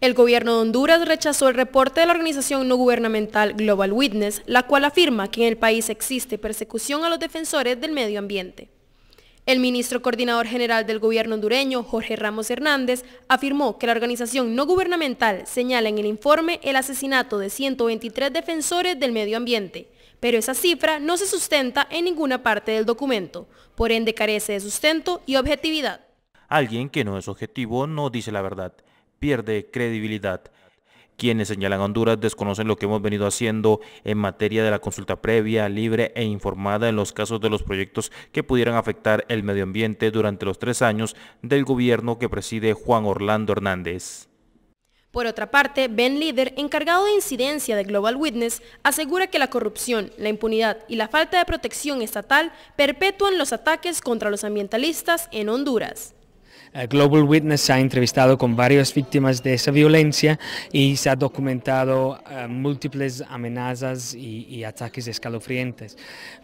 El gobierno de Honduras rechazó el reporte de la organización no gubernamental Global Witness, la cual afirma que en el país existe persecución a los defensores del medio ambiente. El ministro coordinador general del gobierno hondureño, Jorge Ramos Hernández, afirmó que la organización no gubernamental señala en el informe el asesinato de 123 defensores del medio ambiente, pero esa cifra no se sustenta en ninguna parte del documento, por ende carece de sustento y objetividad. Alguien que no es objetivo no dice la verdad pierde credibilidad. Quienes señalan a Honduras desconocen lo que hemos venido haciendo en materia de la consulta previa, libre e informada en los casos de los proyectos que pudieran afectar el medio ambiente durante los tres años del gobierno que preside Juan Orlando Hernández. Por otra parte, Ben Líder, encargado de incidencia de Global Witness, asegura que la corrupción, la impunidad y la falta de protección estatal perpetúan los ataques contra los ambientalistas en Honduras. Eh, Global Witness ha entrevistado con varias víctimas de esa violencia y se ha documentado eh, múltiples amenazas y, ataques escalofriantes.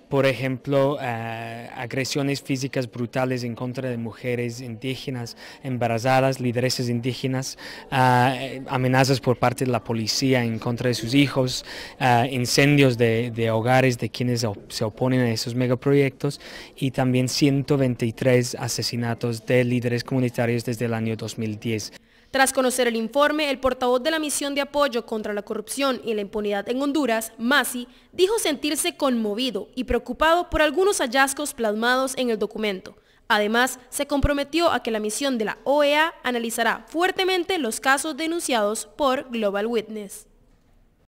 Por ejemplo, eh, agresiones físicas brutales en contra de mujeres indígenas, embarazadas, lideresas indígenas, amenazas por parte de la policía en contra de sus hijos, incendios de, hogares de quienes se oponen a esos megaproyectos y también 123 asesinatos de líderes comunitarios desde el año 2010. Tras conocer el informe, el portavoz de la misión de apoyo contra la corrupción y la impunidad en Honduras, Masi, dijo sentirse conmovido y preocupado por algunos hallazgos plasmados en el documento. Además, se comprometió a que la misión de la OEA analizará fuertemente los casos denunciados por Global Witness.